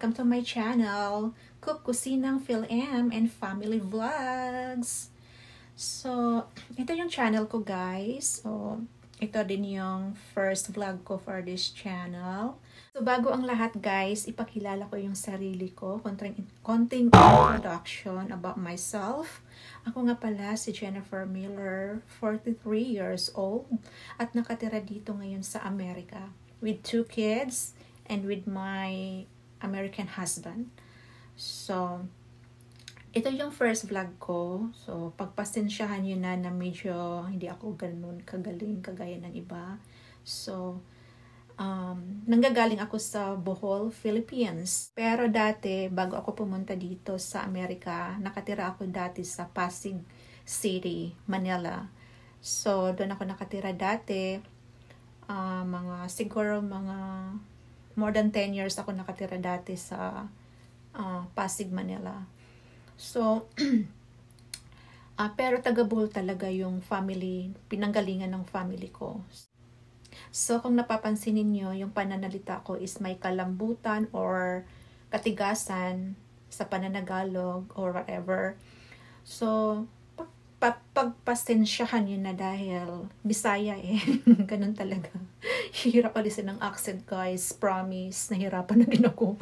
Welcome to my channel, Cook Kusinang Phil M and Family Vlogs. So, ito yung channel ko guys. So, ito din yung first vlog ko for this channel. So, bago ang lahat guys, ipakilala ko yung sarili ko, konting, konting introduction about myself. Ako nga pala si Jennifer Miller, 43 years old, at nakatira dito ngayon sa Amerika with two kids and with my American husband. So, ito yung first vlog ko. So, pagpasensyahan nyo na na medyo hindi ako ganun kagaling kagaya ng iba. So, um, nanggagaling ako sa Bohol, Philippines. Pero dati, bago ako pumunta dito sa Amerika, nakatira ako dati sa Pasig City, Manila. So, doon ako nakatira dati. Uh, mga, siguro mga more than 10 years ako nakatira dati sa uh, Pasig, Manila. So, uh, pero taga Bohol talaga yung family, pinanggalingan ng family ko. So, kung napapansin ninyo, yung pananalita ko is may kalambutan or katigasan sa pananagalog or whatever. So, pagpasensyahan yun na dahil Bisaya eh. Ganun talaga. Hirap alisin ng accent guys. Promise. Nahirapan na din ako.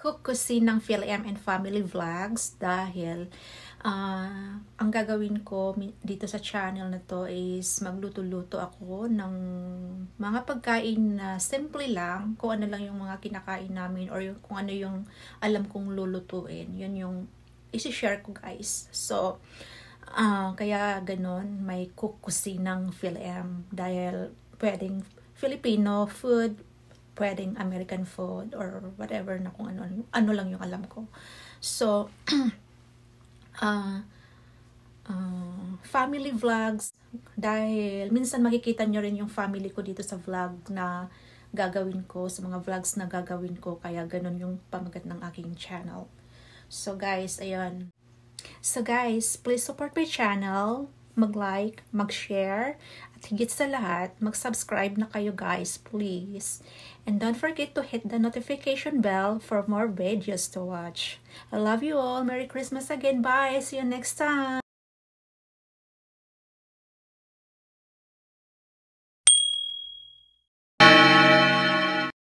Cook kasi ng PhilM and Family Vlogs dahil uh, ang gagawin ko dito sa channel na to is magluto-luto ako ng mga pagkain na simple lang. Kung ano lang yung mga kinakain namin or yung, kung ano yung alam kong lulutuin. Yun yung isi-share ko guys. So, Uh, kaya ganon, may cook kukusinang PhilM dahil pwedeng Filipino food, pwedeng American food or whatever na kung ano, ano lang yung alam ko. So, uh, uh, family vlogs dahil minsan makikita nyo rin yung family ko dito sa vlog na gagawin ko, sa mga vlogs na gagawin ko. Kaya ganun yung pamagat ng aking channel. So guys, ayun. So guys, please support my channel, mag-like, mag-share, at higit sa lahat, mag-subscribe na kayo guys, please. And don't forget to hit the notification bell for more videos to watch. I love you all. Merry Christmas again. Bye. See you next time.